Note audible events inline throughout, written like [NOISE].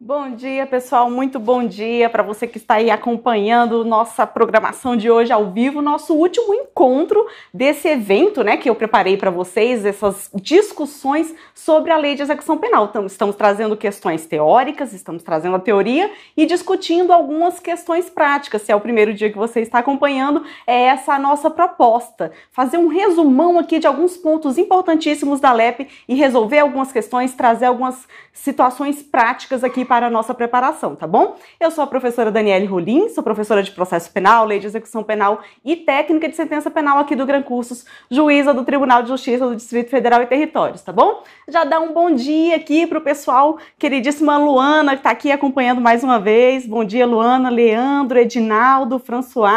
Bom dia, pessoal. Muito bom dia para você que está aí acompanhando nossa programação de hoje ao vivo, nosso último encontro desse evento, né, que eu preparei para vocês, essas discussões sobre a lei de execução penal. Então, estamos trazendo questões teóricas, estamos trazendo a teoria e discutindo algumas questões práticas. Se é o primeiro dia que você está acompanhando, é essa a nossa proposta, fazer um resumão aqui de alguns pontos importantíssimos da LEP e resolver algumas questões, trazer algumas situações práticas aqui para a nossa preparação, tá bom? Eu sou a professora Daniele Rolim, sou professora de processo penal, lei de execução penal e técnica de sentença penal aqui do Gran Cursos, juíza do Tribunal de Justiça do Distrito Federal e Territórios, tá bom? Já dá um bom dia aqui para o pessoal, queridíssima Luana, que está aqui acompanhando mais uma vez. Bom dia, Luana, Leandro, Edinaldo, François.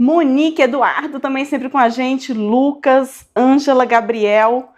Monique, Eduardo também sempre com a gente, Lucas, Ângela, Gabriel.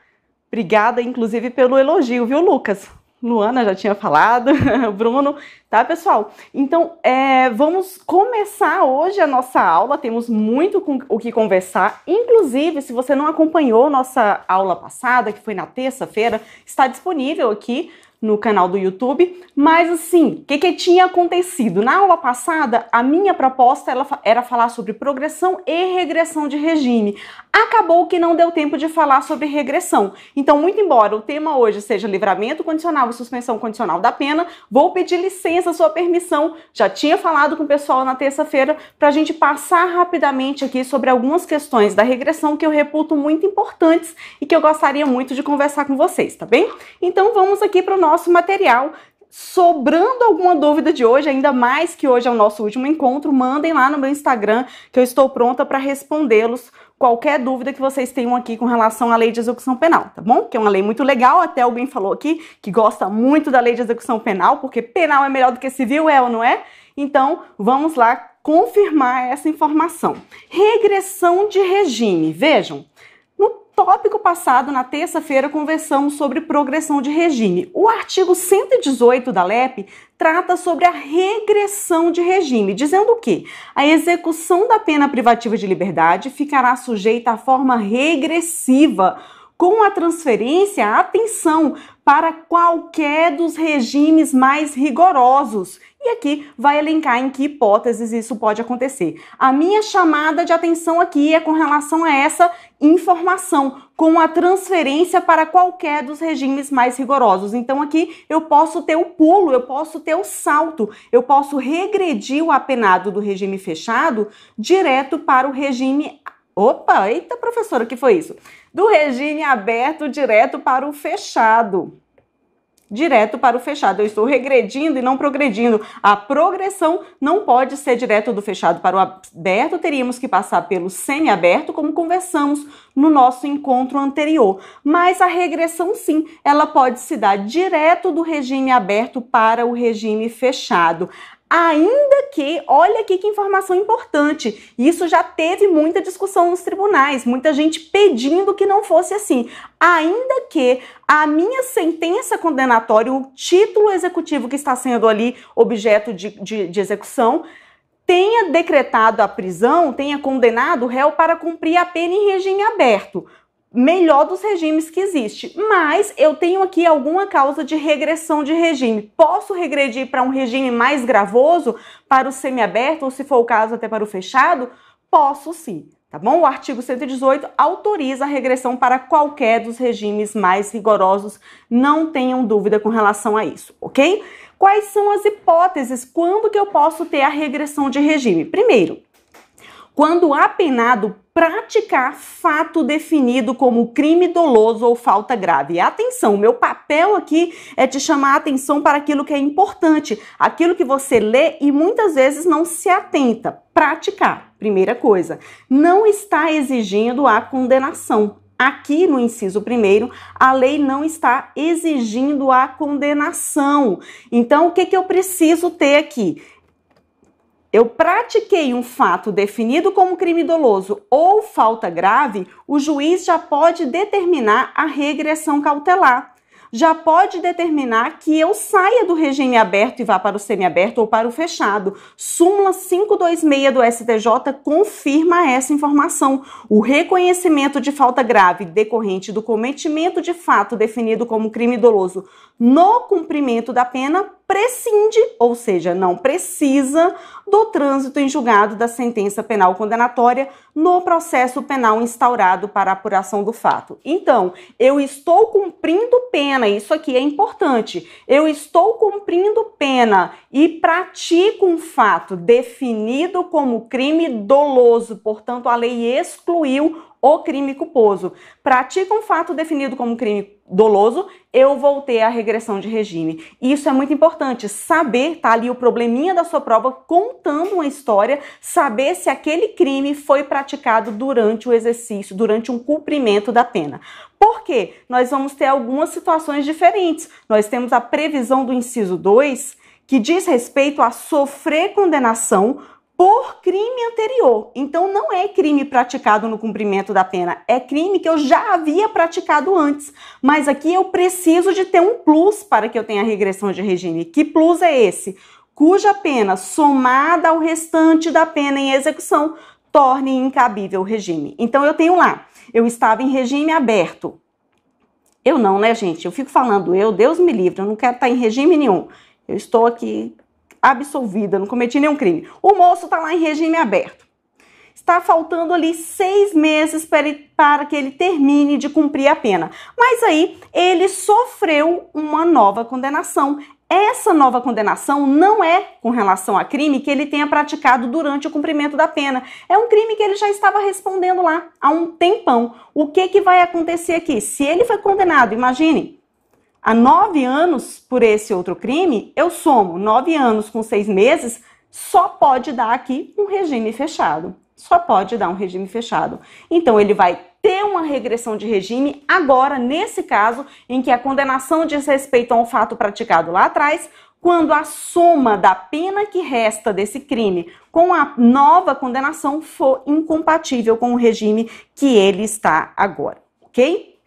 Obrigada, inclusive, pelo elogio, viu, Lucas? Luana já tinha falado, [LAUGHS] Bruno, tá, pessoal? Então, é, vamos começar hoje a nossa aula. Temos muito com, o que conversar. Inclusive, se você não acompanhou nossa aula passada, que foi na terça-feira, está disponível aqui no canal do YouTube. Mas assim, o que, que, tinha acontecido? Na aula passada, a minha proposta era falar sobre progressão e regressão de regime. Acabou que não deu tempo de falar sobre regressão. Então, muito embora o tema hoje seja livramento condicional e suspensão condicional da pena, vou pedir licença, sua permissão. Já tinha falado com o pessoal na terça-feira para a gente passar rapidamente aqui sobre algumas questões da regressão que eu reputo muito importantes e que eu gostaria muito de conversar com vocês, tá bem? Então, vamos aqui para o nosso nosso material. Sobrando alguma dúvida de hoje, ainda mais que hoje é o nosso último encontro, mandem lá no meu Instagram que eu estou pronta para respondê-los qualquer dúvida que vocês tenham aqui com relação à lei de execução penal, tá bom? Que é uma lei muito legal, até alguém falou aqui que gosta muito da lei de execução penal, porque penal é melhor do que civil, é ou não é? Então, vamos lá confirmar essa informação. Regressão de regime, vejam tópico passado, na terça-feira, conversamos sobre progressão de regime. O artigo 118 da LEP trata sobre a regressão de regime, dizendo que a execução da pena privativa de liberdade ficará sujeita à forma regressiva, com a transferência atenção para qualquer dos regimes mais rigorosos. E aqui vai elencar em que hipóteses isso pode acontecer. A minha chamada de atenção aqui é com relação a essa informação, com a transferência para qualquer dos regimes mais rigorosos. Então aqui eu posso ter o pulo, eu posso ter o salto, eu posso regredir o apenado do regime fechado direto para o regime Opa, eita professora, o que foi isso? Do regime aberto direto para o fechado. Direto para o fechado. Eu estou regredindo e não progredindo. A progressão não pode ser direto do fechado para o aberto. Teríamos que passar pelo semi-aberto, como conversamos no nosso encontro anterior. Mas a regressão, sim, ela pode se dar direto do regime aberto para o regime fechado. Ainda que, olha aqui que informação importante, isso já teve muita discussão nos tribunais, muita gente pedindo que não fosse assim. Ainda que a minha sentença condenatória, o título executivo que está sendo ali objeto de, de, de execução, tenha decretado a prisão, tenha condenado o réu para cumprir a pena em regime aberto melhor dos regimes que existe. Mas eu tenho aqui alguma causa de regressão de regime. Posso regredir para um regime mais gravoso, para o semiaberto, ou se for o caso, até para o fechado? Posso sim. Tá bom? O artigo 118 autoriza a regressão para qualquer dos regimes mais rigorosos. Não tenham dúvida com relação a isso, ok? Quais são as hipóteses? Quando que eu posso ter a regressão de regime? Primeiro, quando o apenado praticar fato definido como crime doloso ou falta grave. E atenção, meu papel aqui é te chamar a atenção para aquilo que é importante, aquilo que você lê e muitas vezes não se atenta. Praticar, primeira coisa. Não está exigindo a condenação. Aqui no inciso primeiro, a lei não está exigindo a condenação. Então, o que, que eu preciso ter aqui? eu pratiquei um fato definido como crime doloso ou falta grave, o juiz já pode determinar a regressão cautelar. Já pode determinar que eu saia do regime aberto e vá para o semiaberto ou para o fechado. Súmula 526 do STJ confirma essa informação. O reconhecimento de falta grave decorrente do cometimento de fato definido como crime doloso no cumprimento da pena, prescinde, ou seja, não precisa, do trânsito em julgado da sentença penal condenatória no processo penal instaurado para apuração do fato. Então, eu estou cumprindo pena, isso aqui é importante. Eu estou cumprindo pena e pratico um fato definido como crime doloso, portanto, a lei excluiu o crime culposo. Pratica um fato definido como crime doloso, eu vou ter a regressão de regime. Isso é muito importante. Saber, tá ali o probleminha da sua prova, contando uma história, saber se aquele crime foi praticado durante o exercício, durante um cumprimento da pena. Por quê? Nós vamos ter algumas situações diferentes. Nós temos a previsão do inciso 2, que diz respeito a sofrer condenação por crime anterior. Então não é crime praticado no cumprimento da pena, é crime que eu já havia praticado antes, mas aqui eu preciso de ter um plus para que eu tenha regressão de regime. Que plus é esse? Cuja pena somada ao restante da pena em execução torne incabível o regime. Então eu tenho lá, eu estava em regime aberto. Eu não, né, gente? Eu fico falando eu, Deus me livre, eu não quero estar em regime nenhum. Eu estou aqui absolvida, não cometi nenhum crime. O moço está lá em regime aberto. Está faltando ali seis meses para, ele, para que ele termine de cumprir a pena. Mas aí ele sofreu uma nova condenação. Essa nova condenação não é com relação a crime que ele tenha praticado durante o cumprimento da pena. É um crime que ele já estava respondendo lá há um tempão. O que, que vai acontecer aqui? Se ele foi condenado, imagine, a nove anos por esse outro crime, eu somo nove anos com seis meses, só pode dar aqui um regime fechado. Só pode dar um regime fechado. Então ele vai ter uma regressão de regime agora, nesse caso, em que a condenação diz respeito a um fato praticado lá atrás, quando a soma da pena que resta desse crime com a nova condenação for incompatível com o regime que ele está agora, ok?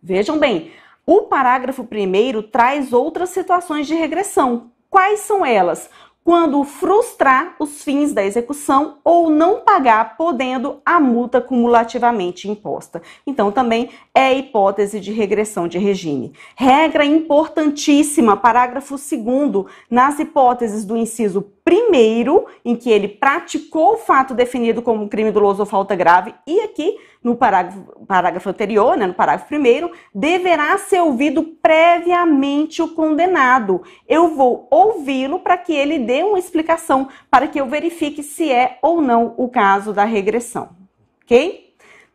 Vejam bem, o parágrafo 1 traz outras situações de regressão. Quais são elas? Quando frustrar os fins da execução ou não pagar, podendo a multa cumulativamente imposta. Então, também é hipótese de regressão de regime. Regra importantíssima, parágrafo 2, nas hipóteses do inciso primeiro, em que ele praticou o fato definido como crime doloso ou falta grave, e aqui no parágrafo, parágrafo anterior, né, no parágrafo primeiro, deverá ser ouvido previamente o condenado. Eu vou ouvi-lo para que ele dê uma explicação, para que eu verifique se é ou não o caso da regressão. Ok?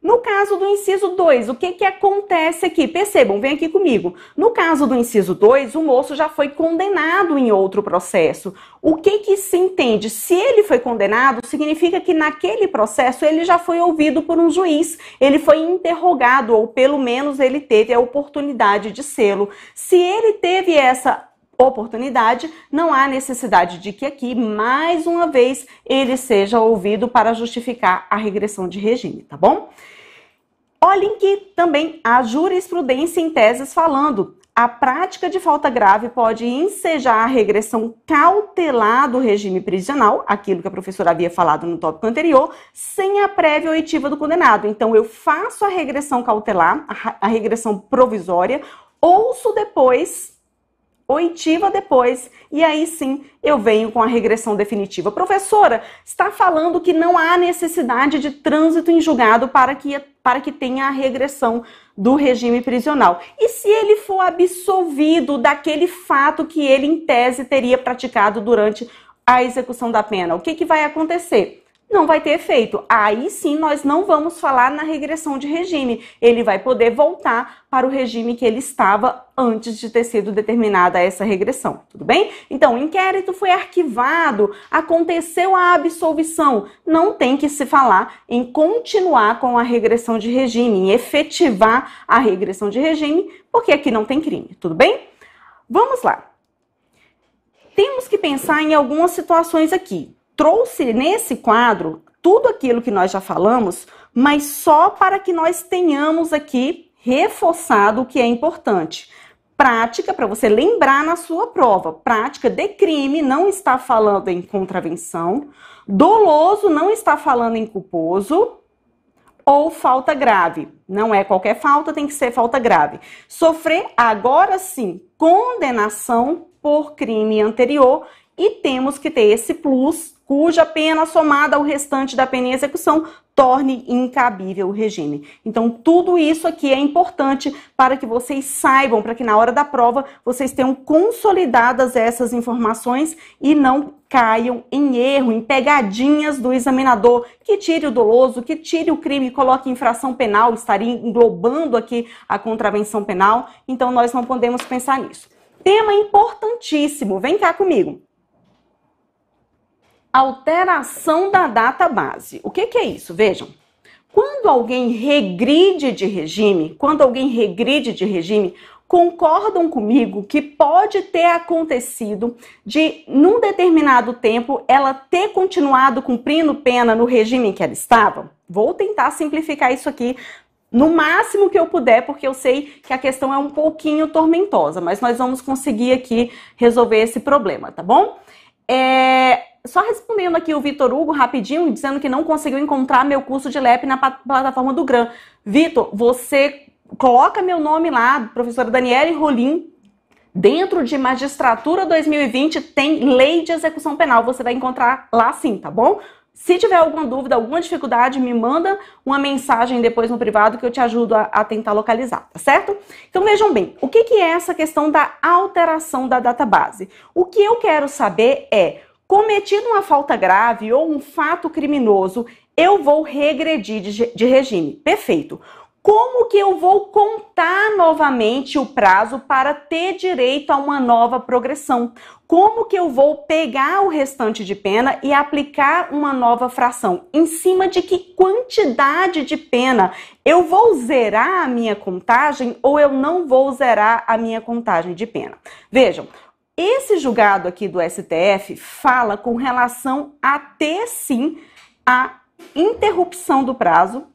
No caso do inciso 2, o que, que acontece aqui? Percebam, vem aqui comigo. No caso do inciso 2, o moço já foi condenado em outro processo. O que, que se entende? Se ele foi condenado, significa que naquele processo ele já foi ouvido por um juiz, ele foi interrogado, ou pelo menos ele teve a oportunidade de sê-lo. Se ele teve essa oportunidade, não há necessidade de que aqui, mais uma vez, ele seja ouvido para justificar a regressão de regime, tá bom? Olhem que também há jurisprudência em teses falando. A prática de falta grave pode ensejar a regressão cautelar do regime prisional, aquilo que a professora havia falado no tópico anterior, sem a prévia oitiva do condenado. Então, eu faço a regressão cautelar, a regressão provisória, ouço depois oitiva depois, e aí sim eu venho com a regressão definitiva. Professora, está falando que não há necessidade de trânsito em julgado para que, para que tenha a regressão do regime prisional. E se ele for absolvido daquele fato que ele, em tese, teria praticado durante a execução da pena? O que, que vai acontecer? não vai ter efeito. Aí sim nós não vamos falar na regressão de regime. Ele vai poder voltar para o regime que ele estava antes de ter sido determinada essa regressão, tudo bem? Então, o inquérito foi arquivado, aconteceu a absolvição. Não tem que se falar em continuar com a regressão de regime, em efetivar a regressão de regime, porque aqui não tem crime, tudo bem? Vamos lá. Temos que pensar em algumas situações aqui trouxe nesse quadro tudo aquilo que nós já falamos, mas só para que nós tenhamos aqui reforçado o que é importante. Prática, para você lembrar na sua prova, prática de crime não está falando em contravenção, doloso não está falando em culposo, ou falta grave. Não é qualquer falta, tem que ser falta grave. Sofrer agora sim condenação por crime anterior e temos que ter esse plus, cuja pena somada ao restante da pena em execução torne incabível o regime. Então, tudo isso aqui é importante para que vocês saibam, para que na hora da prova vocês tenham consolidadas essas informações e não caiam em erro, em pegadinhas do examinador, que tire o doloso, que tire o crime, coloque infração penal, estaria englobando aqui a contravenção penal. Então, nós não podemos pensar nisso tema importantíssimo. Vem cá comigo. Alteração da data base. O que, que é isso? Vejam. Quando alguém regride de regime, quando alguém regride de regime, concordam comigo que pode ter acontecido de, num determinado tempo, ela ter continuado cumprindo pena no regime em que ela estava? Vou tentar simplificar isso aqui no máximo que eu puder, porque eu sei que a questão é um pouquinho tormentosa, mas nós vamos conseguir aqui resolver esse problema, tá bom? É, só respondendo aqui o Vitor Hugo rapidinho, dizendo que não conseguiu encontrar meu curso de LEP na plataforma do GRAM. Vitor, você coloca meu nome lá, professora Daniele Rolim, dentro de Magistratura 2020 tem Lei de Execução Penal, você vai encontrar lá sim, tá bom? Se tiver alguma dúvida, alguma dificuldade, me manda uma mensagem depois no privado que eu te ajudo a, a tentar localizar, tá certo? Então vejam bem, o que, que é essa questão da alteração da database? O que eu quero saber é, cometido uma falta grave ou um fato criminoso, eu vou regredir de, de regime. Perfeito. Como que eu vou contar novamente o prazo para ter direito a uma nova progressão. Como que eu vou pegar o restante de pena e aplicar uma nova fração? Em cima de que quantidade de pena? Eu vou zerar a minha contagem ou eu não vou zerar a minha contagem de pena? Vejam, esse julgado aqui do STF fala com relação a ter sim a interrupção do prazo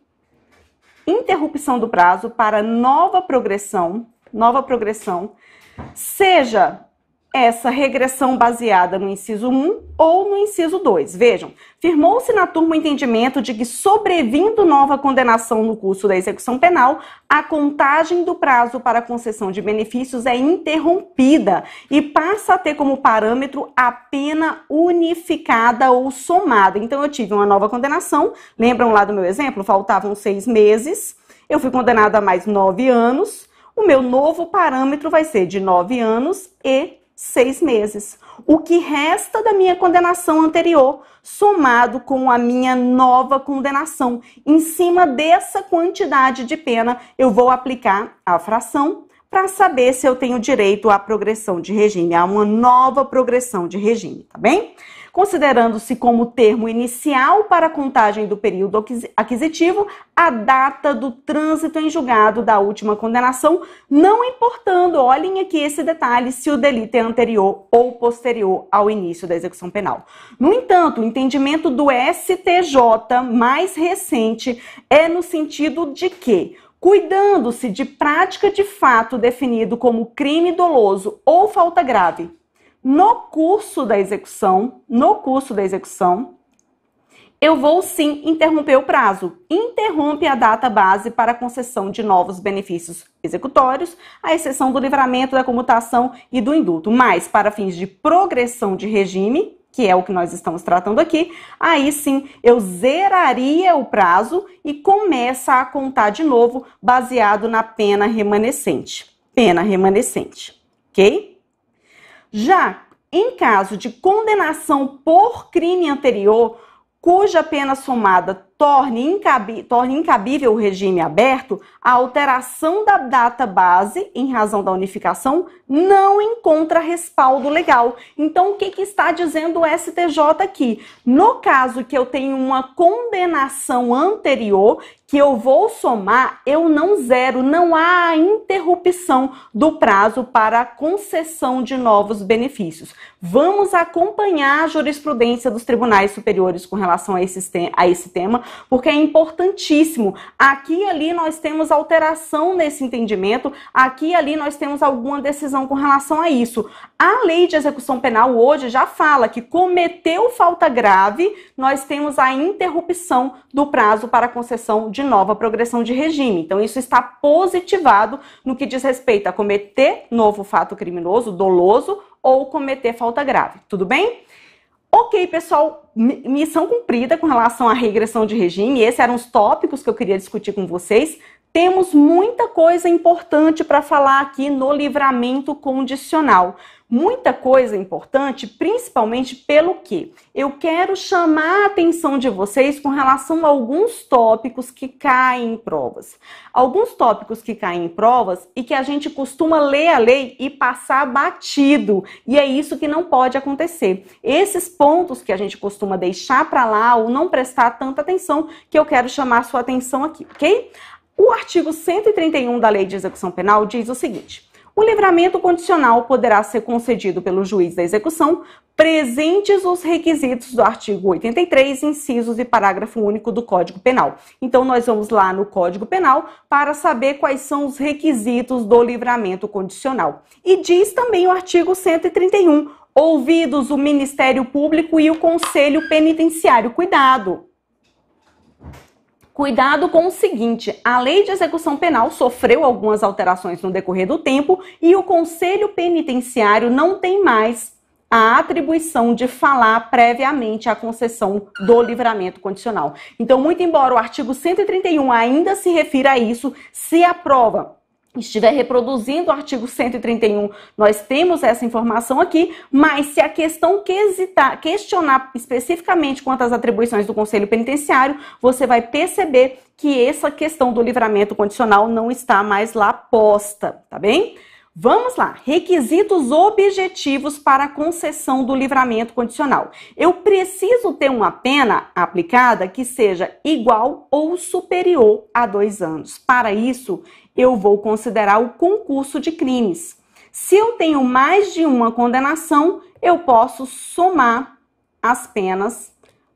interrupção do prazo para nova progressão, nova progressão, seja essa regressão baseada no inciso 1 ou no inciso 2. Vejam, firmou-se na turma o entendimento de que, sobrevindo nova condenação no curso da execução penal, a contagem do prazo para concessão de benefícios é interrompida e passa a ter como parâmetro a pena unificada ou somada. Então, eu tive uma nova condenação, lembram lá do meu exemplo? Faltavam seis meses, eu fui condenada a mais nove anos. O meu novo parâmetro vai ser de nove anos e seis meses. O que resta da minha condenação anterior, somado com a minha nova condenação. Em cima dessa quantidade de pena, eu vou aplicar a fração para saber se eu tenho direito à progressão de regime, a uma nova progressão de regime, tá bem? considerando-se como termo inicial para a contagem do período aquisitivo a data do trânsito em julgado da última condenação, não importando, olhem aqui esse detalhe, se o delito é anterior ou posterior ao início da execução penal. No entanto, o entendimento do STJ mais recente é no sentido de que cuidando-se de prática de fato definido como crime doloso ou falta grave no curso da execução, no curso da execução, eu vou sim interromper o prazo. Interrompe a data base para concessão de novos benefícios executórios, à exceção do livramento da comutação e do indulto. Mas, para fins de progressão de regime, que é o que nós estamos tratando aqui, aí sim eu zeraria o prazo e começa a contar de novo, baseado na pena remanescente. Pena remanescente, ok? Já em caso de condenação por crime anterior, cuja pena somada torne, incabi, torne incabível o regime aberto, a alteração da data base, em razão da unificação, não encontra respaldo legal. Então, o que, que está dizendo o STJ aqui? No caso que eu tenho uma condenação anterior, que eu vou somar, eu não zero, não há interrupção do prazo para a concessão de novos benefícios. Vamos acompanhar a jurisprudência dos tribunais superiores com relação a a esse tema, porque é importantíssimo. Aqui e ali nós temos alteração nesse entendimento, aqui e ali nós temos alguma decisão com relação a isso. A lei de execução penal hoje já fala que cometeu falta grave, nós temos a interrupção do prazo para concessão de nova progressão de regime. Então, isso está positivado no que diz respeito a cometer novo fato criminoso, doloso ou cometer falta grave. Tudo bem? Ok, pessoal, missão cumprida com relação à regressão de regime. Esses eram os tópicos que eu queria discutir com vocês. Temos muita coisa importante para falar aqui no livramento condicional. Muita coisa importante, principalmente pelo que eu quero chamar a atenção de vocês com relação a alguns tópicos que caem em provas. Alguns tópicos que caem em provas e que a gente costuma ler a lei e passar batido. E é isso que não pode acontecer. Esses pontos que a gente costuma deixar para lá ou não prestar tanta atenção que eu quero chamar sua atenção aqui, ok? O artigo 131 da Lei de Execução Penal diz o seguinte: o livramento condicional poderá ser concedido pelo juiz da execução, presentes os requisitos do artigo 83, incisos e parágrafo único do Código Penal. Então, nós vamos lá no Código Penal para saber quais são os requisitos do livramento condicional. E diz também o artigo 131, ouvidos o Ministério Público e o Conselho Penitenciário. Cuidado! Cuidado com o seguinte: a lei de execução penal sofreu algumas alterações no decorrer do tempo e o Conselho Penitenciário não tem mais a atribuição de falar previamente a concessão do livramento condicional. Então, muito embora o artigo 131 ainda se refira a isso, se aprova estiver reproduzindo o artigo 131, nós temos essa informação aqui, mas se a questão quesitar, questionar especificamente quanto às atribuições do Conselho Penitenciário, você vai perceber que essa questão do livramento condicional não está mais lá posta, tá bem? Vamos lá, requisitos objetivos para a concessão do livramento condicional. Eu preciso ter uma pena aplicada que seja igual ou superior a dois anos. Para isso, eu vou considerar o concurso de crimes. Se eu tenho mais de uma condenação, eu posso somar as penas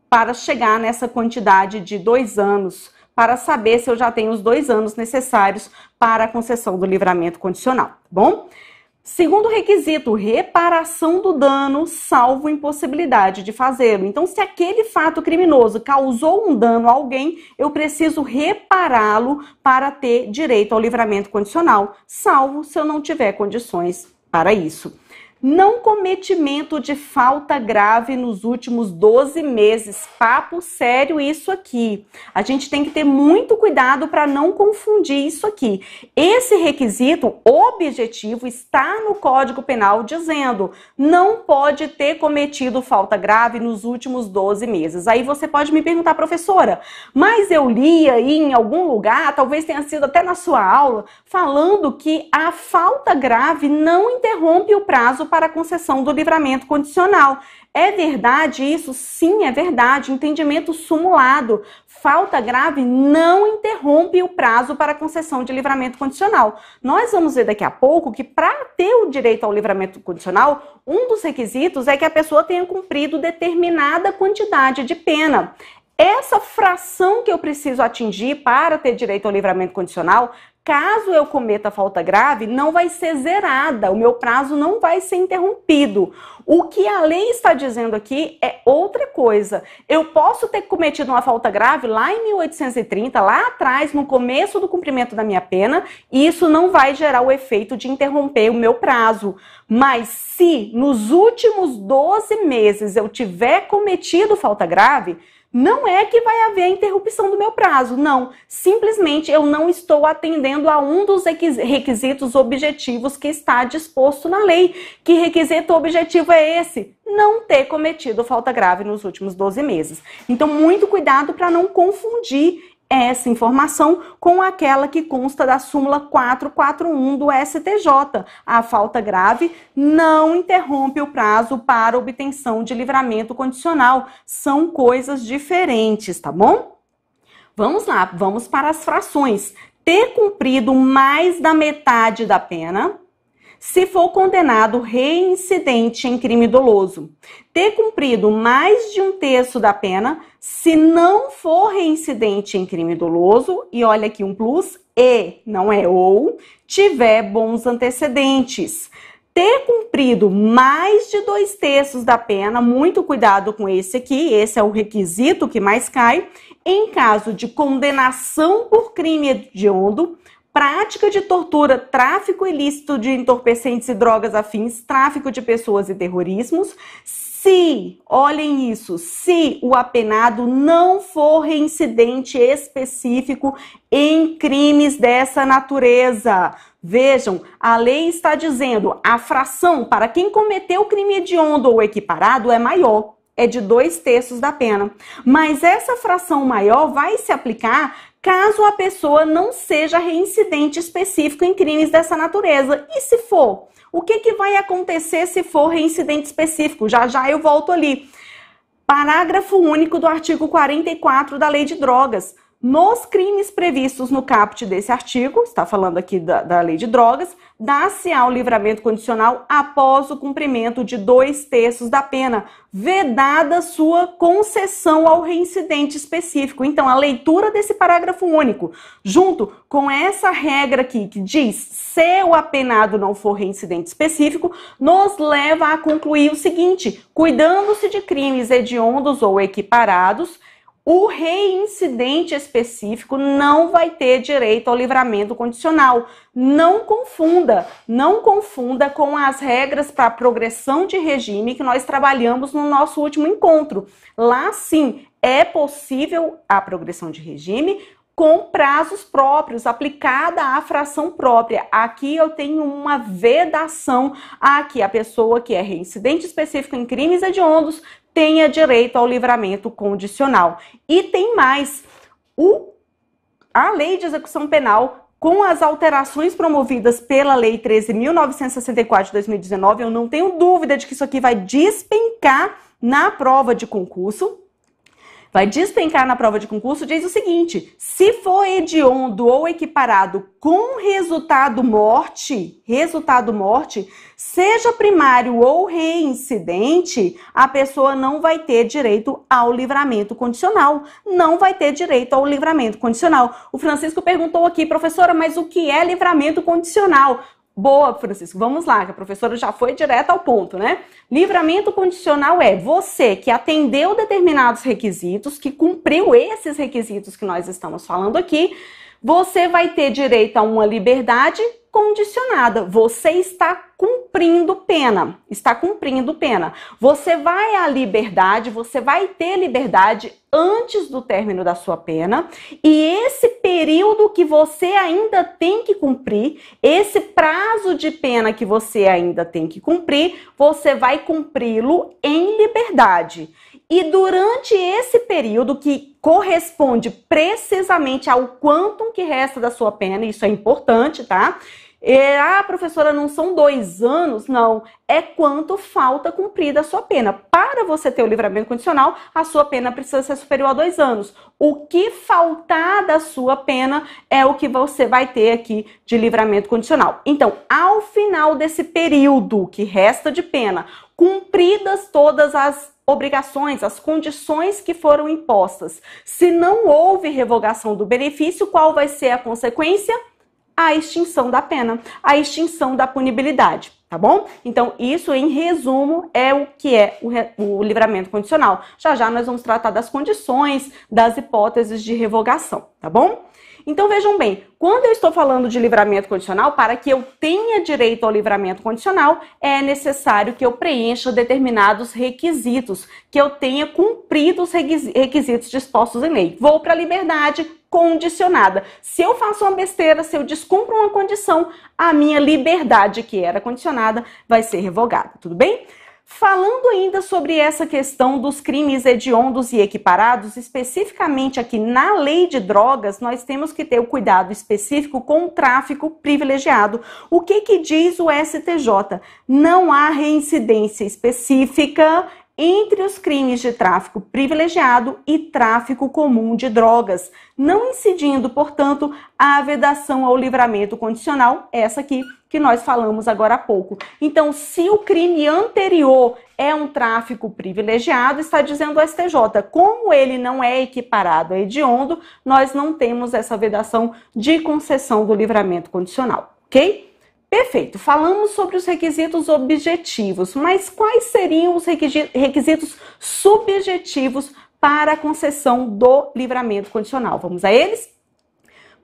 para chegar nessa quantidade de dois anos, para saber se eu já tenho os dois anos necessários para a concessão do livramento condicional. Tá bom, Segundo requisito, reparação do dano, salvo impossibilidade de fazê-lo. Então, se aquele fato criminoso causou um dano a alguém, eu preciso repará-lo para ter direito ao livramento condicional, salvo se eu não tiver condições para isso não cometimento de falta grave nos últimos 12 meses. Papo sério isso aqui. A gente tem que ter muito cuidado para não confundir isso aqui. Esse requisito objetivo está no Código Penal dizendo: não pode ter cometido falta grave nos últimos 12 meses. Aí você pode me perguntar, professora, mas eu li aí em algum lugar, talvez tenha sido até na sua aula, falando que a falta grave não interrompe o prazo para a concessão do livramento condicional. É verdade isso? Sim, é verdade. Entendimento sumulado. Falta grave não interrompe o prazo para a concessão de livramento condicional. Nós vamos ver daqui a pouco que, para ter o direito ao livramento condicional, um dos requisitos é que a pessoa tenha cumprido determinada quantidade de pena essa fração que eu preciso atingir para ter direito ao livramento condicional Caso eu cometa falta grave, não vai ser zerada, o meu prazo não vai ser interrompido. O que a lei está dizendo aqui é outra coisa. Eu posso ter cometido uma falta grave lá em 1830, lá atrás, no começo do cumprimento da minha pena, e isso não vai gerar o efeito de interromper o meu prazo. Mas se nos últimos 12 meses eu tiver cometido falta grave, não é que vai haver interrupção do meu prazo, não. Simplesmente eu não estou atendendo a um dos requisitos objetivos que está disposto na lei. Que requisito objetivo é esse? Não ter cometido falta grave nos últimos 12 meses. Então, muito cuidado para não confundir essa informação com aquela que consta da súmula 441 do STJ. A falta grave não interrompe o prazo para obtenção de livramento condicional. São coisas diferentes, tá bom? Vamos lá, vamos para as frações. Ter cumprido mais da metade da pena, se for condenado reincidente em crime doloso, ter cumprido mais de um terço da pena, se não for reincidente em crime doloso, e olha aqui um plus, e não é ou, tiver bons antecedentes ter cumprido mais de dois terços da pena, muito cuidado com esse aqui, esse é o requisito que mais cai, em caso de condenação por crime hediondo prática de tortura, tráfico ilícito de entorpecentes e drogas afins, tráfico de pessoas e terrorismos, se, olhem isso, se o apenado não for reincidente específico em crimes dessa natureza. Vejam, a lei está dizendo a fração para quem cometeu crime hediondo ou equiparado é maior. É de dois terços da pena. Mas essa fração maior vai se aplicar caso a pessoa não seja reincidente específico em crimes dessa natureza. E se for? O que, que vai acontecer se for reincidente específico? Já já eu volto ali. Parágrafo único do artigo 44 da Lei de Drogas. Nos crimes previstos no caput desse artigo, está falando aqui da, da lei de drogas, dá-se ao livramento condicional após o cumprimento de dois terços da pena, vedada sua concessão ao reincidente específico. Então, a leitura desse parágrafo único, junto com essa regra aqui que diz se o apenado não for reincidente específico, nos leva a concluir o seguinte: cuidando-se de crimes hediondos ou equiparados o reincidente específico não vai ter direito ao livramento condicional. Não confunda, não confunda com as regras para progressão de regime que nós trabalhamos no nosso último encontro. Lá sim é possível a progressão de regime com prazos próprios, aplicada à fração própria. Aqui eu tenho uma vedação a que a pessoa que é reincidente específico em crimes hediondos tenha direito ao livramento condicional. E tem mais, o, a lei de execução penal com as alterações promovidas pela Lei 13.964 de 2019, eu não tenho dúvida de que isso aqui vai despencar na prova de concurso, vai despencar na prova de concurso diz o seguinte: se for hediondo ou equiparado com resultado morte, resultado morte, seja primário ou reincidente, a pessoa não vai ter direito ao livramento condicional, não vai ter direito ao livramento condicional. O Francisco perguntou aqui, professora, mas o que é livramento condicional? Boa, Francisco. Vamos lá, que a professora já foi direto ao ponto, né? Livramento condicional é você que atendeu determinados requisitos, que cumpriu esses requisitos que nós estamos falando aqui, você vai ter direito a uma liberdade condicionada. Você está cumprindo pena, está cumprindo pena. Você vai à liberdade, você vai ter liberdade antes do término da sua pena, e esse período que você ainda tem que cumprir, esse prazo de pena que você ainda tem que cumprir, você vai cumpri-lo em liberdade. E durante esse período que corresponde precisamente ao quantum que resta da sua pena, isso é importante, tá? E, é, ah, professora, não são dois anos? Não. É quanto falta cumprida a sua pena. Para você ter o livramento condicional, a sua pena precisa ser superior a dois anos. O que faltar da sua pena é o que você vai ter aqui de livramento condicional. Então, ao final desse período que resta de pena, cumpridas todas as obrigações, as condições que foram impostas, se não houve revogação do benefício, qual vai ser a consequência? a extinção da pena, a extinção da punibilidade, tá bom? Então, isso em resumo é o que é o, re... o, livramento condicional. Já já nós vamos tratar das condições, das hipóteses de revogação, tá bom? Então vejam bem, quando eu estou falando de livramento condicional, para que eu tenha direito ao livramento condicional, é necessário que eu preencha determinados requisitos, que eu tenha cumprido os requisitos dispostos em lei. Vou para a liberdade condicionada. Se eu faço uma besteira, se eu descumpro uma condição, a minha liberdade que era condicionada vai ser revogada, tudo bem? Falando ainda sobre essa questão dos crimes hediondos e equiparados, especificamente aqui na lei de drogas, nós temos que ter o cuidado específico com o tráfico privilegiado. O que, que diz o STJ? Não há reincidência específica entre os crimes de tráfico privilegiado e tráfico comum de drogas, não incidindo, portanto, a vedação ao livramento condicional, essa aqui que nós falamos agora há pouco. Então, se o crime anterior é um tráfico privilegiado, está dizendo o STJ, como ele não é equiparado a hediondo, nós não temos essa vedação de concessão do livramento condicional, ok? Perfeito, falamos sobre os requisitos objetivos, mas quais seriam os requisitos subjetivos para a concessão do livramento condicional? Vamos a eles?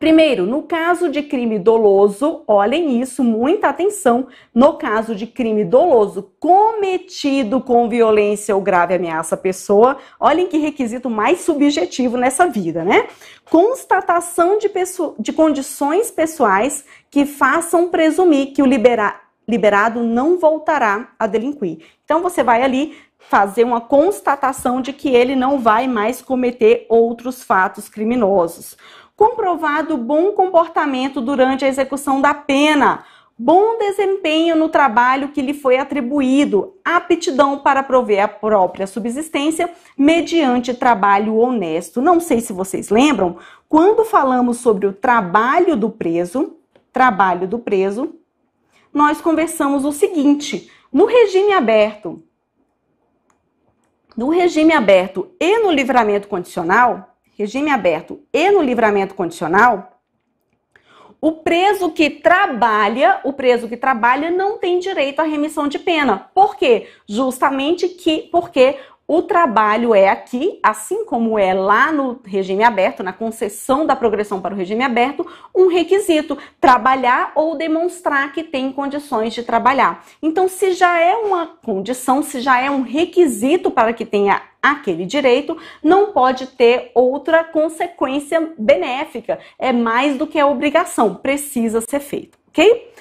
Primeiro, no caso de crime doloso, olhem isso, muita atenção. No caso de crime doloso cometido com violência ou grave ameaça à pessoa, olhem que requisito mais subjetivo nessa vida, né? Constatação de, de condições pessoais que façam presumir que o liberado não voltará a delinquir. Então você vai ali fazer uma constatação de que ele não vai mais cometer outros fatos criminosos comprovado bom comportamento durante a execução da pena, bom desempenho no trabalho que lhe foi atribuído, aptidão para prover a própria subsistência mediante trabalho honesto. Não sei se vocês lembram, quando falamos sobre o trabalho do preso, trabalho do preso, nós conversamos o seguinte: no regime aberto, no regime aberto e no livramento condicional, regime aberto e no livramento condicional, o preso que trabalha, o preso que trabalha não tem direito à remissão de pena. Por quê? Justamente que porque o trabalho é aqui, assim como é lá no regime aberto, na concessão da progressão para o regime aberto, um requisito: trabalhar ou demonstrar que tem condições de trabalhar. Então, se já é uma condição, se já é um requisito para que tenha aquele direito, não pode ter outra consequência benéfica. É mais do que a obrigação, precisa ser feito, ok?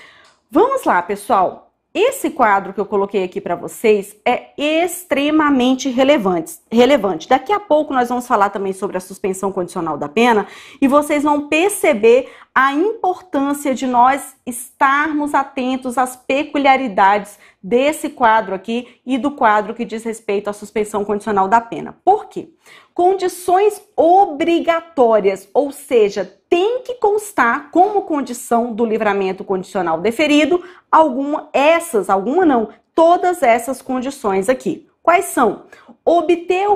Vamos lá, pessoal. Esse quadro que eu coloquei aqui para vocês é extremamente relevante, relevante. Daqui a pouco nós vamos falar também sobre a suspensão condicional da pena e vocês vão perceber a importância de nós estarmos atentos às peculiaridades desse quadro aqui e do quadro que diz respeito à suspensão condicional da pena. Por quê? condições obrigatórias, ou seja, tem que constar como condição do livramento condicional deferido alguma essas, alguma não, todas essas condições aqui. Quais são? Obter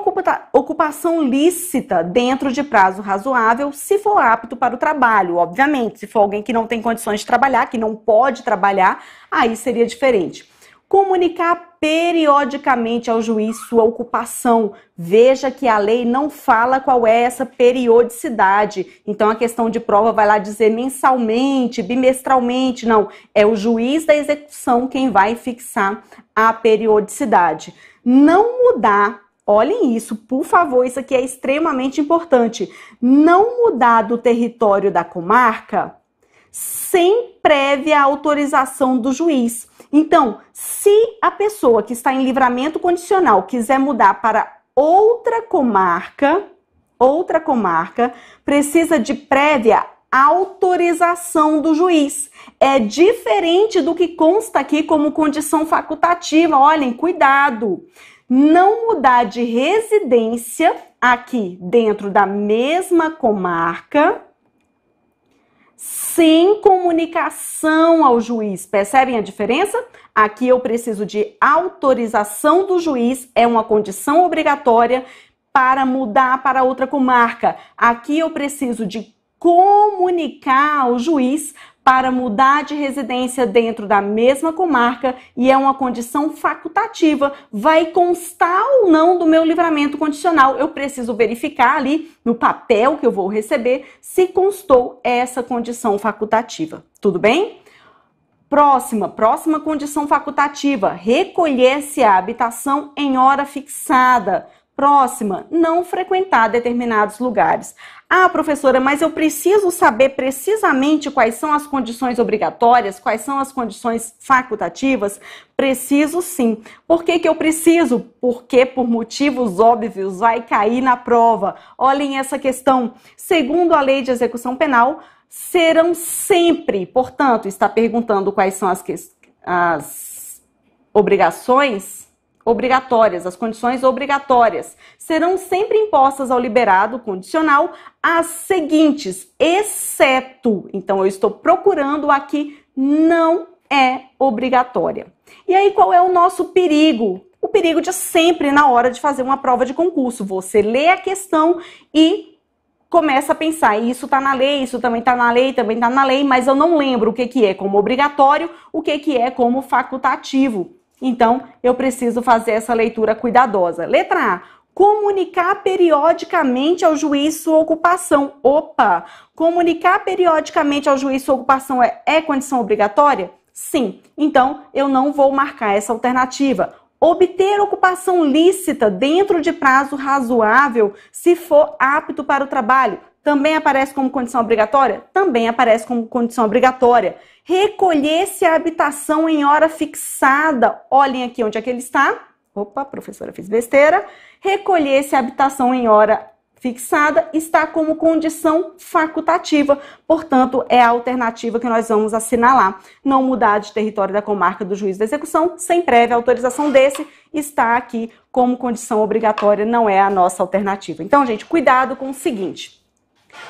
ocupação lícita dentro de prazo razoável, se for apto para o trabalho, obviamente. Se for alguém que não tem condições de trabalhar, que não pode trabalhar, aí seria diferente comunicar periodicamente ao juiz sua ocupação. Veja que a lei não fala qual é essa periodicidade. Então a questão de prova vai lá dizer mensalmente, bimestralmente, não, é o juiz da execução quem vai fixar a periodicidade. Não mudar Olhem isso, por favor, isso aqui é extremamente importante. Não mudar do território da comarca sem prévia autorização do juiz. Então, se a pessoa que está em livramento condicional quiser mudar para outra comarca, outra comarca, precisa de prévia autorização do juiz. É diferente do que consta aqui como condição facultativa. Olhem, cuidado. Não mudar de residência aqui dentro da mesma comarca, sem comunicação ao juiz. Percebem a diferença? Aqui eu preciso de autorização do juiz, é uma condição obrigatória para mudar para outra comarca. Aqui eu preciso de comunicar ao juiz para mudar de residência dentro da mesma comarca e é uma condição facultativa. Vai constar ou não do meu livramento condicional? Eu preciso verificar ali no papel que eu vou receber se constou essa condição facultativa. Tudo bem? Próxima, próxima condição facultativa: recolher-se a habitação em hora fixada próxima, não frequentar determinados lugares. Ah, professora, mas eu preciso saber precisamente quais são as condições obrigatórias, quais são as condições facultativas? Preciso sim. Por que, que eu preciso? Porque, por motivos óbvios, vai cair na prova. Olhem essa questão. Segundo a lei de execução penal, serão sempre, portanto, está perguntando quais são as, as obrigações obrigatórias, as condições obrigatórias, serão sempre impostas ao liberado condicional as seguintes, exceto. Então, eu estou procurando aqui não é obrigatória. E aí, qual é o nosso perigo? O perigo de sempre na hora de fazer uma prova de concurso. Você lê a questão e começa a pensar, isso está na lei, isso também está na lei, também está na lei, mas eu não lembro o que, que é como obrigatório, o que, que é como facultativo. Então, eu preciso fazer essa leitura cuidadosa. Letra A. Comunicar periodicamente ao juiz sua ocupação. Opa! Comunicar periodicamente ao juiz sua ocupação é, é condição obrigatória? Sim. Então, eu não vou marcar essa alternativa obter ocupação lícita dentro de prazo razoável se for apto para o trabalho também aparece como condição obrigatória? Também aparece como condição obrigatória. Recolher-se a habitação em hora fixada. Olhem aqui onde é que ele está. Opa, professora, fiz besteira. Recolher-se a habitação em hora fixada está como condição facultativa, portanto, é a alternativa que nós vamos assinalar. Não mudar de território da comarca do juiz da execução sem prévia autorização desse está aqui como condição obrigatória, não é a nossa alternativa. Então, gente, cuidado com o seguinte.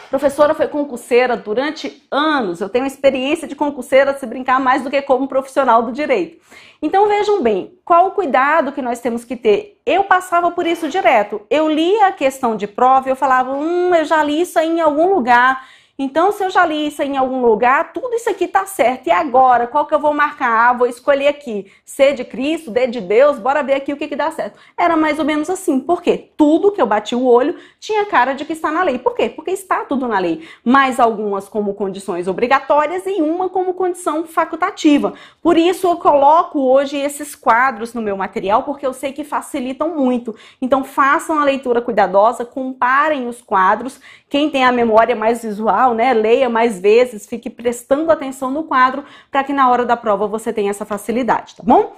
Professora foi concurseira durante anos, eu tenho experiência de concurseira se brincar mais do que como profissional do direito. Então vejam bem, qual o cuidado que nós temos que ter? Eu passava por isso direto. Eu lia a questão de prova e eu falava, hum, eu já li isso aí em algum lugar, então, se eu já li isso em algum lugar, tudo isso aqui tá certo. E agora, qual que eu vou marcar? Ah, vou escolher aqui. C de Cristo, D de Deus, bora ver aqui o que, que dá certo. Era mais ou menos assim. Por quê? Tudo que eu bati o olho tinha cara de que está na lei. Por quê? Porque está tudo na lei. Mas algumas como condições obrigatórias e uma como condição facultativa. Por isso, eu coloco hoje esses quadros no meu material, porque eu sei que facilitam muito. Então, façam a leitura cuidadosa, comparem os quadros. Quem tem a memória mais visual, né? Leia mais vezes, fique prestando atenção no quadro para que na hora da prova você tenha essa facilidade, tá bom?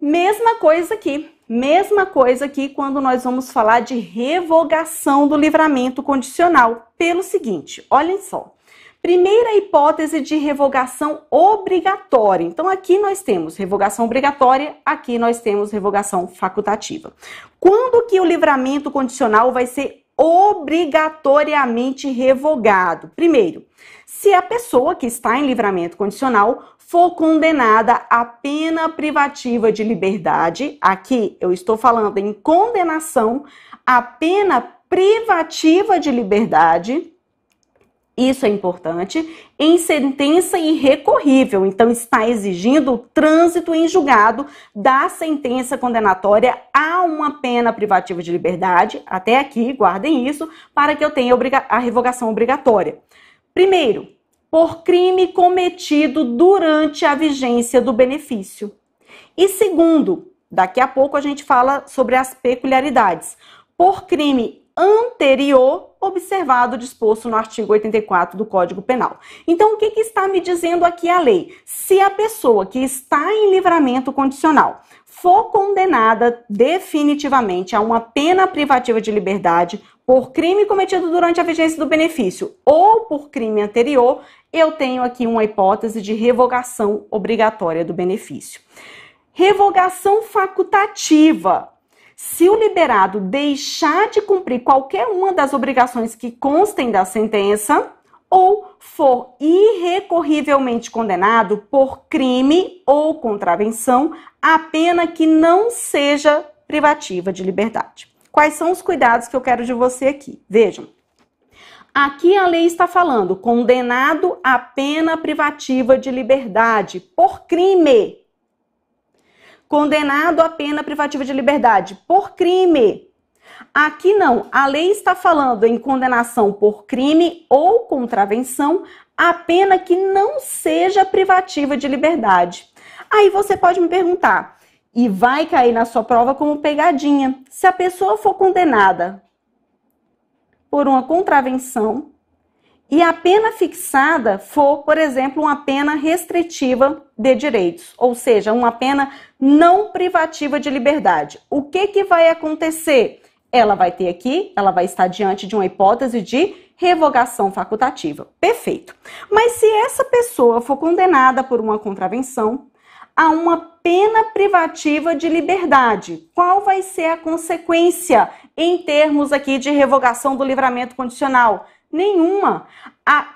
Mesma coisa aqui, mesma coisa aqui quando nós vamos falar de revogação do livramento condicional, pelo seguinte, olhem só. Primeira hipótese de revogação obrigatória. Então aqui nós temos revogação obrigatória, aqui nós temos revogação facultativa. Quando que o livramento condicional vai ser obrigatoriamente revogado. Primeiro, se a pessoa que está em livramento condicional for condenada à pena privativa de liberdade, aqui eu estou falando em condenação à pena privativa de liberdade, isso é importante, em sentença irrecorrível. Então, está exigindo o trânsito em julgado da sentença condenatória a uma pena privativa de liberdade, até aqui, guardem isso, para que eu tenha a revogação obrigatória. Primeiro, por crime cometido durante a vigência do benefício. E segundo, daqui a pouco a gente fala sobre as peculiaridades. Por crime anterior observado disposto no artigo 84 do Código Penal. Então, o que, que está me dizendo aqui a lei? Se a pessoa que está em livramento condicional for condenada definitivamente a uma pena privativa de liberdade por crime cometido durante a vigência do benefício ou por crime anterior, eu tenho aqui uma hipótese de revogação obrigatória do benefício. Revogação facultativa se o liberado deixar de cumprir qualquer uma das obrigações que constem da sentença ou for irrecorrivelmente condenado por crime ou contravenção, a pena que não seja privativa de liberdade. Quais são os cuidados que eu quero de você aqui? Vejam. Aqui a lei está falando condenado à pena privativa de liberdade por crime condenado à pena privativa de liberdade por crime. Aqui não, a lei está falando em condenação por crime ou contravenção, a pena que não seja privativa de liberdade. Aí você pode me perguntar, e vai cair na sua prova como pegadinha. Se a pessoa for condenada por uma contravenção, e a pena fixada for, por exemplo, uma pena restritiva de direitos, ou seja, uma pena não privativa de liberdade. O que, que vai acontecer? Ela vai ter aqui, ela vai estar diante de uma hipótese de revogação facultativa. Perfeito. Mas se essa pessoa for condenada por uma contravenção, a uma pena privativa de liberdade. Qual vai ser a consequência em termos aqui de revogação do livramento condicional? nenhuma. A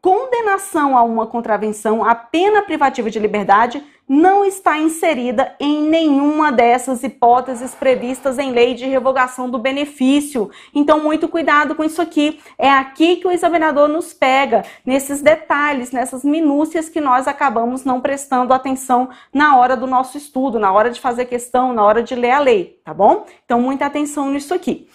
condenação a uma contravenção, a pena privativa de liberdade, não está inserida em nenhuma dessas hipóteses previstas em lei de revogação do benefício. Então, muito cuidado com isso aqui. É aqui que o examinador nos pega, nesses detalhes, nessas minúcias que nós acabamos não prestando atenção na hora do nosso estudo, na hora de fazer questão, na hora de ler a lei, tá bom? Então, muita atenção nisso aqui.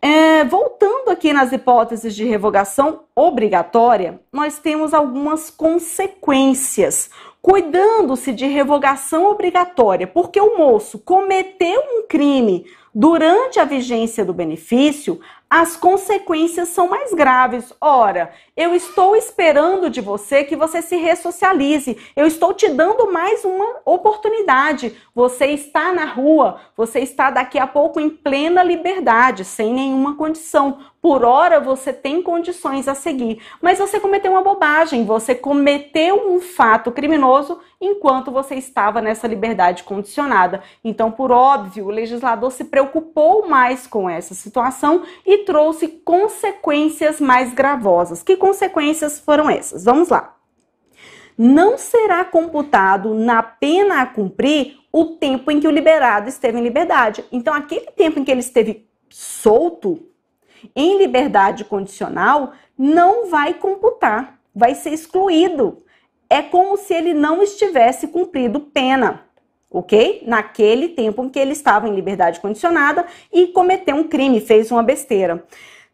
É, voltando aqui nas hipóteses de revogação obrigatória, nós temos algumas consequências. Cuidando-se de revogação obrigatória, porque o moço cometeu um crime durante a vigência do benefício, as consequências são mais graves. Ora, eu estou esperando de você que você se ressocialize. Eu estou te dando mais uma oportunidade. Você está na rua, você está daqui a pouco em plena liberdade, sem nenhuma condição. Por hora você tem condições a seguir, mas você cometeu uma bobagem, você cometeu um fato criminoso enquanto você estava nessa liberdade condicionada. Então, por óbvio, o legislador se preocupou mais com essa situação e trouxe consequências mais gravosas. Que consequências foram essas? Vamos lá. Não será computado na pena a cumprir o tempo em que o liberado esteve em liberdade. Então, aquele tempo em que ele esteve solto, em liberdade condicional, não vai computar, vai ser excluído. É como se ele não estivesse cumprido pena, ok? Naquele tempo em que ele estava em liberdade condicionada e cometeu um crime, fez uma besteira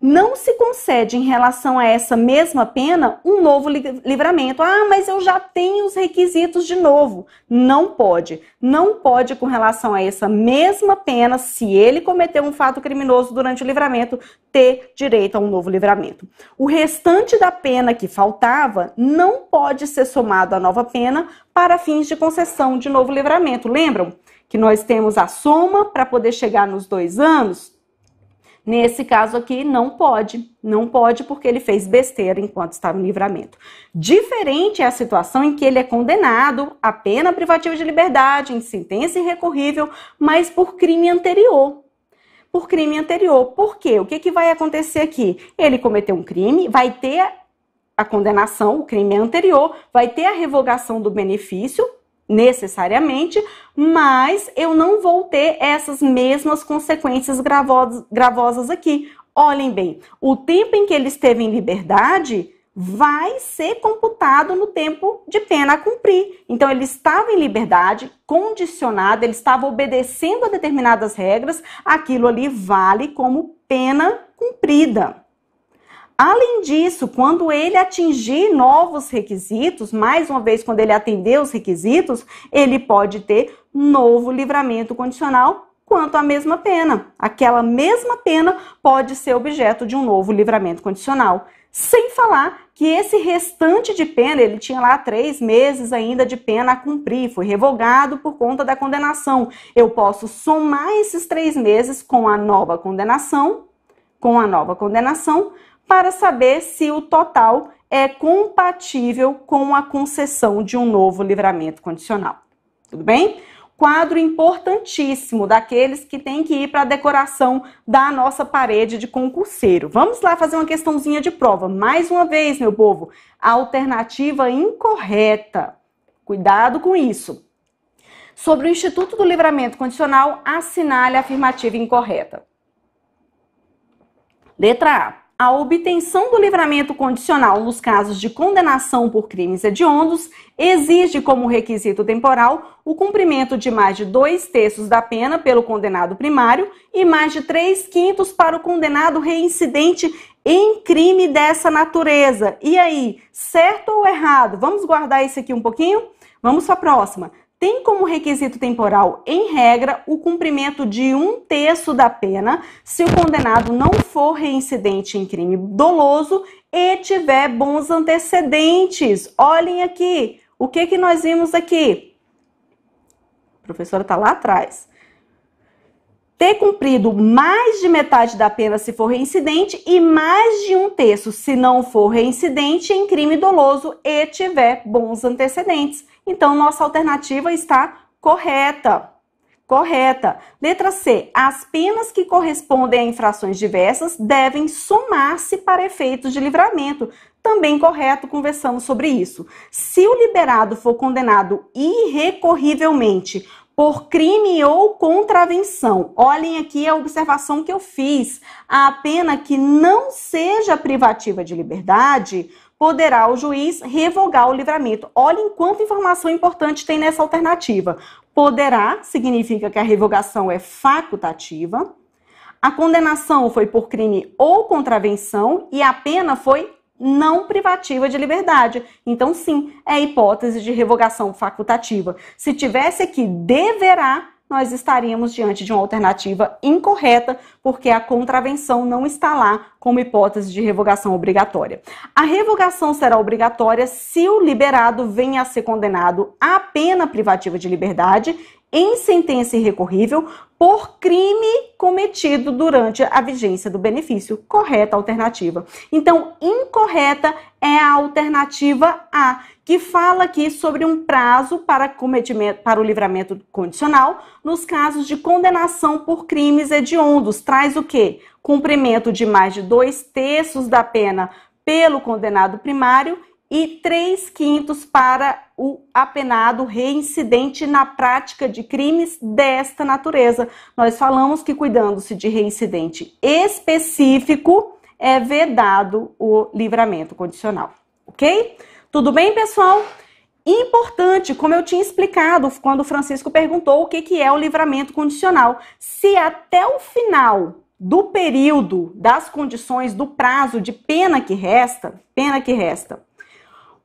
não se concede em relação a essa mesma pena um novo livramento. Ah, mas eu já tenho os requisitos de novo. Não pode. Não pode com relação a essa mesma pena, se ele cometeu um fato criminoso durante o livramento, ter direito a um novo livramento. O restante da pena que faltava não pode ser somado à nova pena para fins de concessão de novo livramento. Lembram que nós temos a soma para poder chegar nos dois anos? Nesse caso aqui, não pode. Não pode porque ele fez besteira enquanto estava no livramento. Diferente é a situação em que ele é condenado à pena privativa de liberdade, em sentença irrecorrível, mas por crime anterior, por crime anterior. Por quê? O que, que vai acontecer aqui? Ele cometeu um crime, vai ter a condenação, o crime é anterior, vai ter a revogação do benefício necessariamente, mas eu não vou ter essas mesmas consequências gravosas aqui. Olhem bem, o tempo em que ele esteve em liberdade vai ser computado no tempo de pena a cumprir. Então ele estava em liberdade, condicionado, ele estava obedecendo a determinadas regras, aquilo ali vale como pena cumprida. Além disso, quando ele atingir novos requisitos, mais uma vez, quando ele atender os requisitos, ele pode ter novo livramento condicional quanto à mesma pena. Aquela mesma pena pode ser objeto de um novo livramento condicional. Sem falar que esse restante de pena, ele tinha lá três meses ainda de pena a cumprir, foi revogado por conta da condenação. Eu posso somar esses três meses com a nova condenação, com a nova condenação, para saber se o total é compatível com a concessão de um novo livramento condicional. Tudo bem? Quadro importantíssimo daqueles que têm que ir para a decoração da nossa parede de concurseiro. Vamos lá fazer uma questãozinha de prova. Mais uma vez, meu povo, alternativa incorreta. Cuidado com isso. Sobre o Instituto do Livramento Condicional, assinale a afirmativa incorreta. Letra A a obtenção do livramento condicional nos casos de condenação por crimes hediondos exige como requisito temporal o cumprimento de mais de dois terços da pena pelo condenado primário e mais de três quintos para o condenado reincidente em crime dessa natureza. E aí, certo ou errado? Vamos guardar isso aqui um pouquinho? Vamos para a próxima tem como requisito temporal, em regra, o cumprimento de um terço da pena se o condenado não for reincidente em crime doloso e tiver bons antecedentes. Olhem aqui, o que, que nós vimos aqui? A professora está lá atrás ter cumprido mais de metade da pena se for reincidente e mais de um terço se não for reincidente em crime doloso e tiver bons antecedentes. Então, nossa alternativa está correta. Correta. Letra C. As penas que correspondem a infrações diversas devem somar-se para efeitos de livramento. Também correto, conversamos sobre isso. Se o liberado for condenado irrecorrivelmente por crime ou contravenção. Olhem aqui a observação que eu fiz. A pena que não seja privativa de liberdade poderá o juiz revogar o livramento. Olhem quanta informação importante tem nessa alternativa. Poderá significa que a revogação é facultativa. A condenação foi por crime ou contravenção e a pena foi não privativa de liberdade. Então, sim, é hipótese de revogação facultativa. Se tivesse aqui deverá, nós estaríamos diante de uma alternativa incorreta, porque a contravenção não está lá como hipótese de revogação obrigatória. A revogação será obrigatória se o liberado venha a ser condenado à pena privativa de liberdade em sentença irrecorrível por crime cometido durante a vigência do benefício. Correta alternativa. Então, incorreta é a alternativa A, que fala aqui sobre um prazo para, cometimento, para o livramento condicional nos casos de condenação por crimes hediondos. Traz o quê? Cumprimento de mais de dois terços da pena pelo condenado primário e três quintos para o apenado reincidente na prática de crimes desta natureza. Nós falamos que, cuidando-se de reincidente específico, é vedado o livramento condicional. Ok? Tudo bem, pessoal? Importante, como eu tinha explicado quando o Francisco perguntou o que, que é o livramento condicional. Se até o final do período das condições do prazo de pena que resta, pena que resta,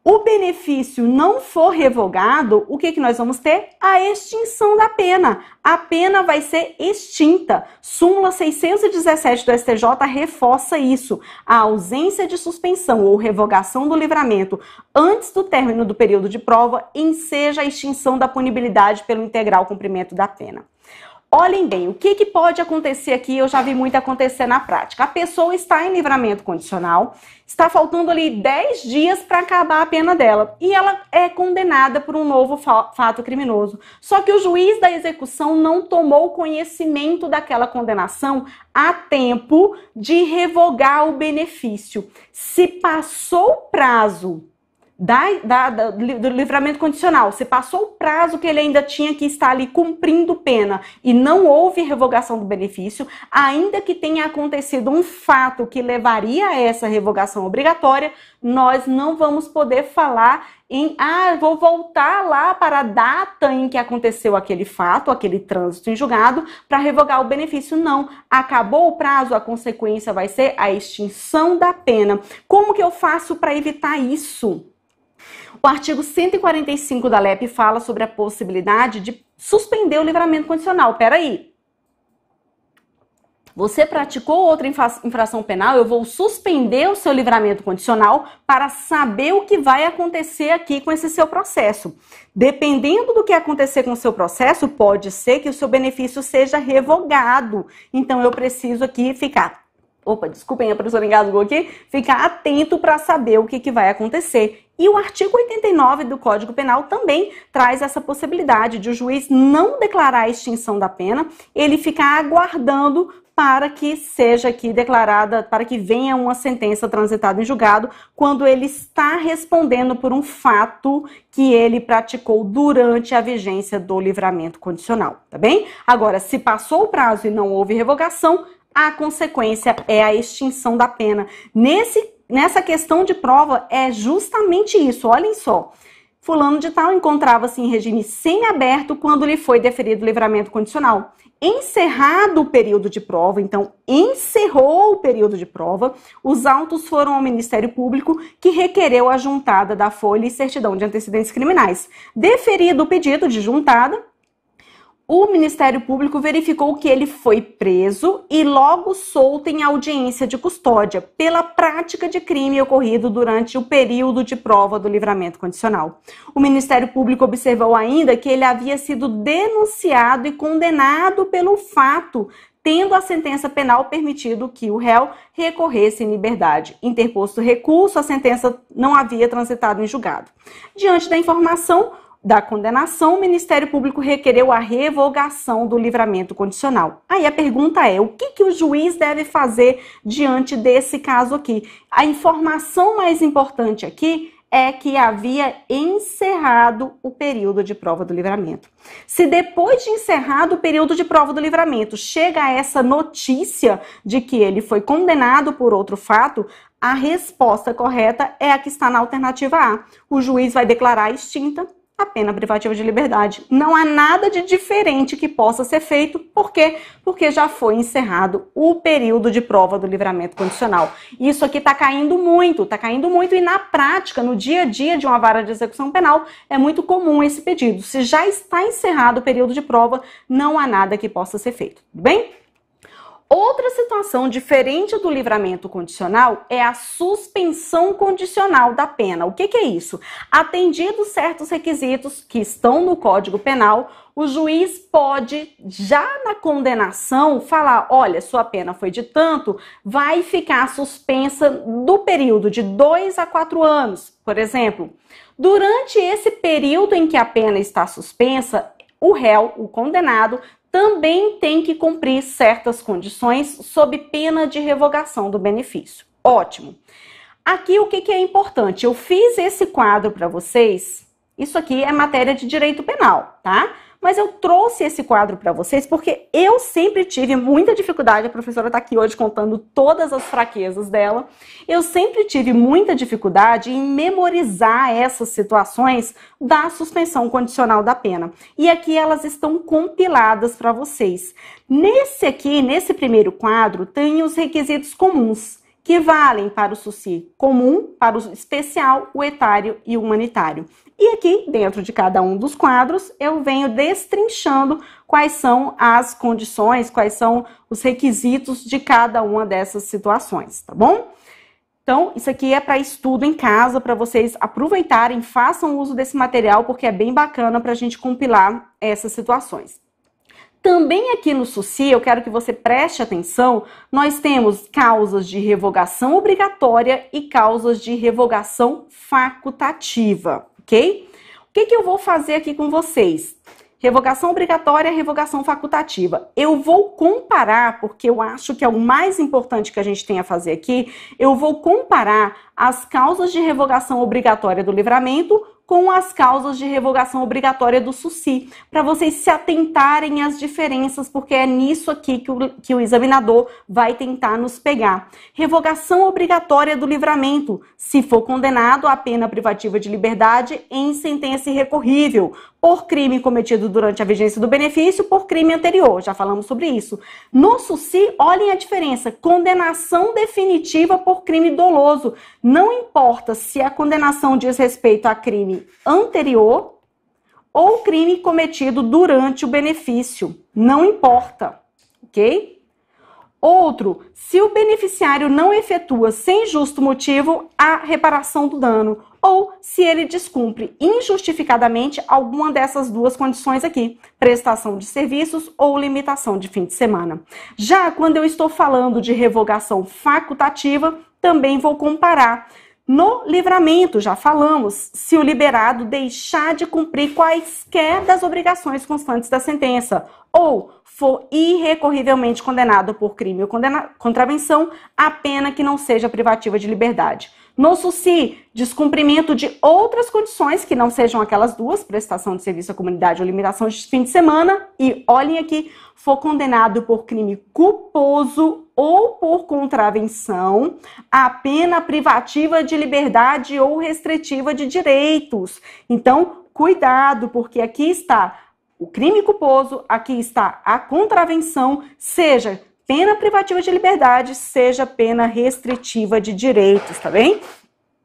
o benefício não for revogado, o que, que nós vamos ter? A extinção da pena. A pena vai ser extinta. Súmula 617 do STJ reforça isso. A ausência de suspensão ou revogação do livramento antes do término do período de prova enseja a extinção da punibilidade pelo integral cumprimento da pena. Olhem bem, o que, que, pode acontecer aqui, eu já vi muito acontecer na prática. A pessoa está em livramento condicional, está faltando ali 10 dias para acabar a pena dela e ela é condenada por um novo fa fato criminoso. Só que o juiz da execução não tomou conhecimento daquela condenação a tempo de revogar o benefício. Se passou o prazo da, da, da, do livramento condicional. Se passou o prazo que ele ainda tinha que estar ali cumprindo pena e não houve revogação do benefício, ainda que tenha acontecido um fato que levaria a essa revogação obrigatória, nós não vamos poder falar em ah, vou voltar lá para a data em que aconteceu aquele fato, aquele trânsito em julgado, para revogar o benefício. Não. Acabou o prazo, a consequência vai ser a extinção da pena. Como que eu faço para evitar isso? O artigo 145 da LEP fala sobre a possibilidade de suspender o livramento condicional. Peraí. Você praticou outra infração penal, eu vou suspender o seu livramento condicional para saber o que vai acontecer aqui com esse seu processo. Dependendo do que acontecer com o seu processo, pode ser que o seu benefício seja revogado. Então eu preciso aqui ficar opa, desculpem, a professora engasgou aqui, ficar atento para saber o que, que vai acontecer. E o artigo 89 do Código Penal também traz essa possibilidade de o juiz não declarar a extinção da pena, ele ficar aguardando para que seja aqui declarada, para que venha uma sentença transitada em julgado, quando ele está respondendo por um fato que ele praticou durante a vigência do livramento condicional, tá bem? Agora, se passou o prazo e não houve revogação, a consequência é a extinção da pena. Nesse, nessa questão de prova, é justamente isso. Olhem só. Fulano de Tal encontrava-se em regime semiaberto quando lhe foi deferido o livramento condicional. Encerrado o período de prova, então encerrou o período de prova, os autos foram ao Ministério Público, que requereu a juntada da folha e certidão de antecedentes criminais. Deferido o pedido de juntada, o Ministério Público verificou que ele foi preso e logo solto em audiência de custódia pela prática de crime ocorrido durante o período de prova do livramento condicional. O Ministério Público observou ainda que ele havia sido denunciado e condenado pelo fato, tendo a sentença penal permitido que o réu recorresse em liberdade. Interposto recurso, a sentença não havia transitado em julgado. Diante da informação, da condenação, o Ministério Público requereu a revogação do livramento condicional. Aí a pergunta é: o que, que o juiz deve fazer diante desse caso aqui? A informação mais importante aqui é que havia encerrado o período de prova do livramento. Se depois de encerrado o período de prova do livramento chega essa notícia de que ele foi condenado por outro fato, a resposta correta é a que está na alternativa A. O juiz vai declarar extinta a pena privativa de liberdade. Não há nada de diferente que possa ser feito, por quê? Porque já foi encerrado o período de prova do livramento condicional. Isso aqui está caindo muito, está caindo muito e na prática, no dia a dia de uma vara de execução penal, é muito comum esse pedido. Se já está encerrado o período de prova, não há nada que possa ser feito, bem? Outra situação diferente do livramento condicional é a suspensão condicional da pena. O que, que, é isso? Atendidos certos requisitos que estão no Código Penal, o juiz pode, já na condenação, falar: olha, sua pena foi de tanto, vai ficar suspensa do período de dois a quatro anos, por exemplo. Durante esse período em que a pena está suspensa, o réu, o condenado, também tem que cumprir certas condições sob pena de revogação do benefício. Ótimo. Aqui o que, que é importante? Eu fiz esse quadro para vocês. Isso aqui é matéria de direito penal, tá? Mas eu trouxe esse quadro para vocês porque eu sempre tive muita dificuldade. A professora está aqui hoje contando todas as fraquezas dela. Eu sempre tive muita dificuldade em memorizar essas situações da suspensão condicional da pena. E aqui elas estão compiladas para vocês. Nesse aqui, nesse primeiro quadro, tem os requisitos comuns que valem para o SUSI comum, para o especial, o etário e o humanitário. E aqui, dentro de cada um dos quadros, eu venho destrinchando quais são as condições, quais são os requisitos de cada uma dessas situações, tá bom? Então, isso aqui é para estudo em casa, para vocês aproveitarem, façam uso desse material, porque é bem bacana para a gente compilar essas situações. Também aqui no SUSI, eu quero que você preste atenção, nós temos causas de revogação obrigatória e causas de revogação facultativa ok? O que, que eu vou fazer aqui com vocês? Revogação obrigatória, revogação facultativa. Eu vou comparar, porque eu acho que é o mais importante que a gente tem a fazer aqui, eu vou comparar as causas de revogação obrigatória do livramento com as causas de revogação obrigatória do SUSI, para vocês se atentarem às diferenças, porque é nisso aqui que o, que o examinador vai tentar nos pegar. Revogação obrigatória do livramento, se for condenado à pena privativa de liberdade em sentença irrecorrível, por crime cometido durante a vigência do benefício, por crime anterior, já falamos sobre isso. No SUSI, olhem a diferença, condenação definitiva por crime doloso. Não importa se a condenação diz respeito a crime anterior ou crime cometido durante o benefício, não importa, ok? Outro, se o beneficiário não efetua sem justo motivo a reparação do dano, ou se ele descumpre injustificadamente alguma dessas duas condições aqui, prestação de serviços ou limitação de fim de semana. Já quando eu estou falando de revogação facultativa, também vou comparar no livramento, já falamos, se o liberado deixar de cumprir quaisquer das obrigações constantes da sentença ou for irrecorrivelmente condenado por crime ou contravenção, a pena que não seja privativa de liberdade no SUSI, descumprimento de outras condições que não sejam aquelas duas, prestação de serviço à comunidade ou limitação de fim de semana, e olhem aqui, for condenado por crime culposo ou por contravenção, a pena privativa de liberdade ou restritiva de direitos. Então, cuidado, porque aqui está o crime culposo, aqui está a contravenção, seja pena privativa de liberdade seja pena restritiva de direitos, tá bem?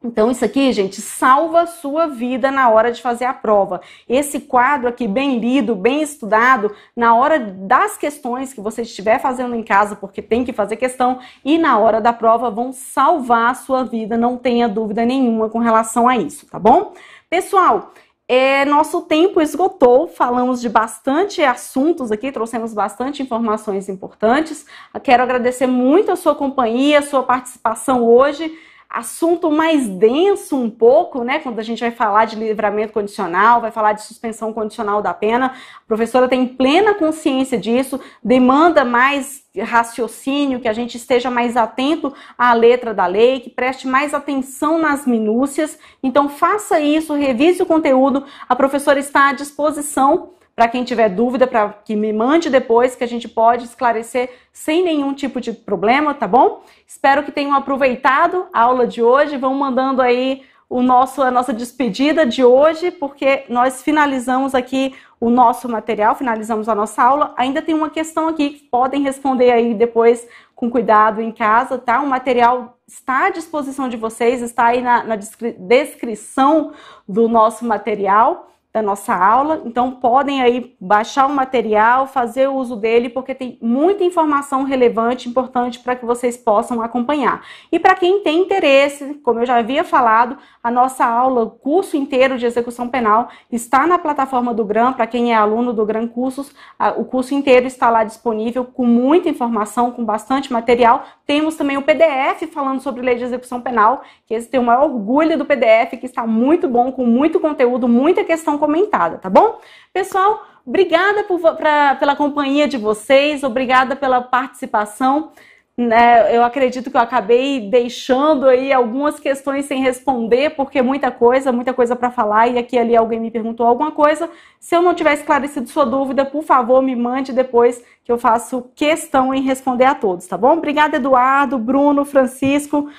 Então, isso aqui, gente, salva a sua vida na hora de fazer a prova. Esse quadro aqui, bem lido, bem estudado, na hora das questões que você estiver fazendo em casa, porque tem que fazer questão, e na hora da prova, vão salvar a sua vida, não tenha dúvida nenhuma com relação a isso, tá bom? Pessoal, é, nosso tempo esgotou, falamos de bastante assuntos aqui, trouxemos bastante informações importantes. Quero agradecer muito a sua companhia, a sua participação hoje assunto mais denso um pouco, né? Quando a gente vai falar de livramento condicional, vai falar de suspensão condicional da pena. A professora tem plena consciência disso, demanda mais raciocínio, que a gente esteja mais atento à letra da lei, que preste mais atenção nas minúcias. Então faça isso, revise o conteúdo. A professora está à disposição para quem tiver dúvida, para que me mande depois, que a gente pode esclarecer sem nenhum tipo de problema, tá bom? Espero que tenham aproveitado a aula de hoje. Vão mandando aí o nosso, a nossa despedida de hoje, porque nós finalizamos aqui o nosso material, finalizamos a nossa aula. Ainda tem uma questão aqui que podem responder aí depois com cuidado em casa, tá? O material está à disposição de vocês, está aí na, na descri descrição do nosso material da nossa aula. Então, podem aí baixar o material, fazer o uso dele, porque tem muita informação relevante, importante para que vocês possam acompanhar. E para quem tem interesse, como eu já havia falado, a nossa aula, o curso inteiro de execução penal, está na plataforma do GRAM. Para quem é aluno do GRAM Cursos, o curso inteiro está lá disponível com muita informação, com bastante material. Temos também o PDF falando sobre lei de execução penal, que esse tem o maior orgulho do PDF, que está muito bom, com muito conteúdo, muita questão comentada, tá bom? Pessoal, obrigada por, pra, pela companhia de vocês, obrigada pela participação né, eu acredito que eu acabei deixando aí algumas questões sem responder, porque muita coisa, muita coisa para falar, e aqui ali alguém me perguntou alguma coisa. Se eu não tiver esclarecido sua dúvida, por favor, me mande depois que eu faço questão em responder a todos, tá bom? Obrigada, Eduardo, Bruno, Francisco.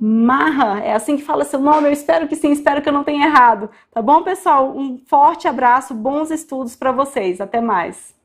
Marra, é assim que fala seu nome? Eu espero que sim, espero que eu não tenha errado. Tá bom, pessoal? Um forte abraço, bons estudos para vocês. Até mais.